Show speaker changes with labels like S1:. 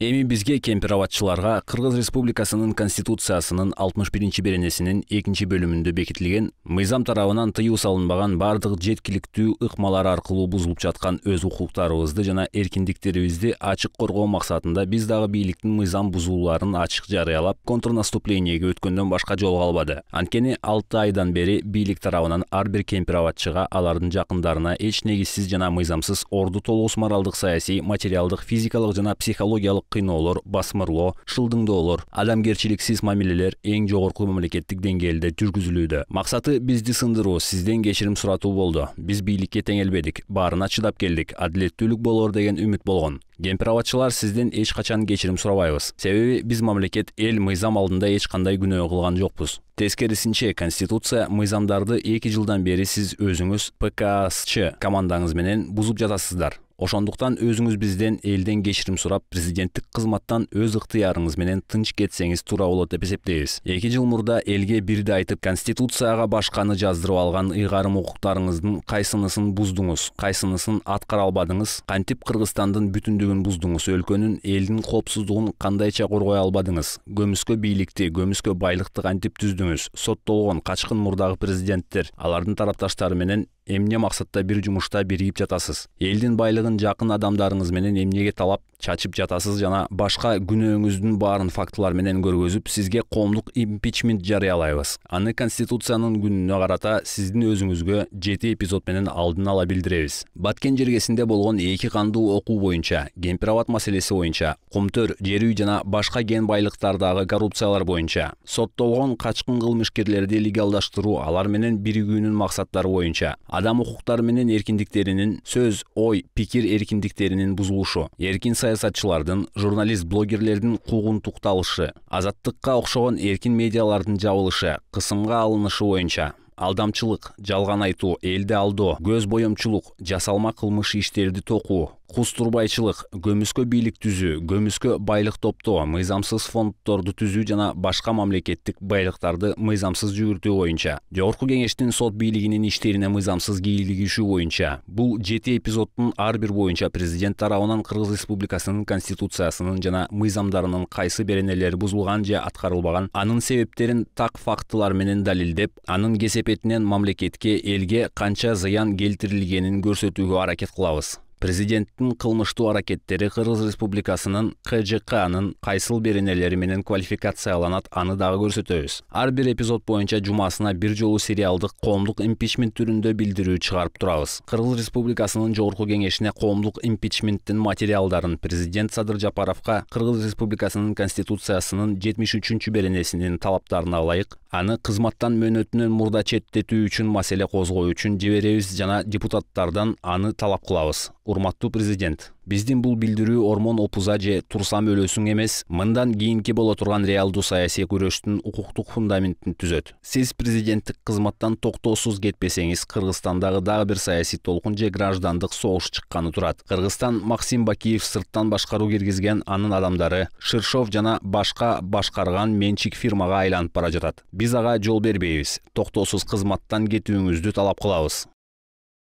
S1: эми бизге кемпир кыргыз республикасынын конституциясынын 61 биринчи беренесинин экинчи бөлүмүндө бекитилген мыйзам тарабынан тыюу салынбаган бардык жеткиликтүү ыкмалар аркылуу бузулуп жаткан өз укуктарыбызды жана эркиндиктерибизди ачык коргоо максатында биз дагы бийликтин мыйзам бузууларын ачык жарыялап контрнаступлениеге өткөндөн башка жол албады анткени 6 айдан бери бийлик тарабынан ар бир кемпир алардын жакындарына эч негизсиз жана мыйзамсыз орду толгусу моралдык саясий материалдык физикалык жана психологиялык кыйноолор басмырлоо шылдыңдоолор адамгерчиликсиз мамилелер эң жогорку мемлекеттік деңгээлде жүргүзүлүүдө мақсаты бізді сындыру сізден кешірім сұрату болды, біз бийликке теңелбедик барына чыдап келдик адилеттүүлүк болор деген үміт болған. кемпир сізден сизден эч качан кечирим сурабайбыз себеби мамлекет эл мыйзам алдында эч кандай күнөө кылган жокпуз тескерисинче конституция мыйзамдарды эки жылдан бери сиз өзүңүз пксч командаңыз менен бузуп жатасыздар ошондуктан өзүңүз бизден элден кечирим сурап президенттик кызматтан өз ыктыярыңыз менен тынч кетсеңиз туура болот деп эсептейбиз эки жыл мурда элге бирди айтып конституцияга башканы жаздырып алган ыйгарым укуктарыңыздын кайсынысын буздуңуз кайсынысын аткара албадыңыз кантип кыргызстандын бүтүндүгүн буздуңуз өлкөнүн элдин коопсуздугун кандайча коргой албадыңыз көмүскө бийликти көмүскө байлыкты кантип түздүңүз соттолгон качкын мурдагы президенттер алардын тарапташтары менен эмне максатта бир жумушта биригип жатасыз элдин байлыгын жакын адамдарыңыз менен эмнеге талап чачып жатасыз жана башка күнөөңүздүн баарын фактылар менен көргөзүп сизге коомдук импичмент жарыялайбыз аны конституциянын күнүнө карата сиздин өзүңүзгө жети эпизод менен алдын ала билдиребиз баткен жергесинде болгон эки кандуу окуу боюнча кемпир маселеси боюнча кумтөр жер үй жана башка кен байлыктардагы коррупциялар боюнча соттолгон качкын кылмышкерлерди легалдаштыруу алар менен биригүүнүн максаттары боюнча адам укуктары менен эркиндиктеринин сөз ой пикир эркиндиктеринин бузулушу эркин саясатчылардын журналист блогерлердин куугунтукталышы азаттыкка окшогон эркин медиалардын жабылышы кысымга алынышы боюнча алдамчылык жалган айтуу элди алдоо көз боемчулук жасалма кылмыш иштерди токуу кустурбайчылык көмүскө бийлик түзүү көмүскө байлык топтоо мыйзамсыз фонддорду түзүү жана башка мамлекеттик байлыктарды мыйзамсыз жүгүртүү боюнча жогорку кеңештин сот бийлигинин иштерине мыйзамсыз кийлигишүү боюнча бул жети эпизоддун ар бир боюнча президент тарабынан кыргыз республикасынын конституциясынын жана мыйзамдарынын кайсы беренелери бузулган же аткарылбаган анын себептерин так фактылар менен далилдеп анын кесепетинен мамлекетке элге канча зыян келтирилгенин көрсөтүүгө аракет кылабыз президенттин кылмыштуу аракеттери кыргыз республикасынын кжкнын кайсыл беренелери менен квалификацияланат аны дагы көрсөтөбүз ар бир эпизод боюнча жумасына бир жолу сериалдык коомдук импичмент түрүндө билдирүү чыгарып турабыз кыргыз республикасынын жогорку кеңешине коомдук импичменттин материалдарын президент садыр Жапаровқа кыргыз республикасынын конституциясынын жетимиш үчүнчү беренесинин талаптарына ылайык аны кызматтан мөөнөтүнөн мурда четтетүү үчүн маселе козгоо үчүн жиберебиз жана депутаттардан аны талап кылабыз урматтуу президент биздин бул билдирүү ормон опуза же турсам өлөсүң эмес мындан кийинки боло турган реалдуу саясий күрөштүн укуктук фундаментин түзөт сиз президенттик кызматтан токтоосуз кетпесеңиз кыргызстандагы дагы бир саясий толкун же граждандык согуш чыкканы турат кыргызстан максим бакиев сырттан башкаруу киргизген анын адамдары шыршов жана башка башкарган менчик фирмага айланып бара жатат биз ага жол бербейбиз токтоосуз кызматтан кетүүңүздү талап кылабыз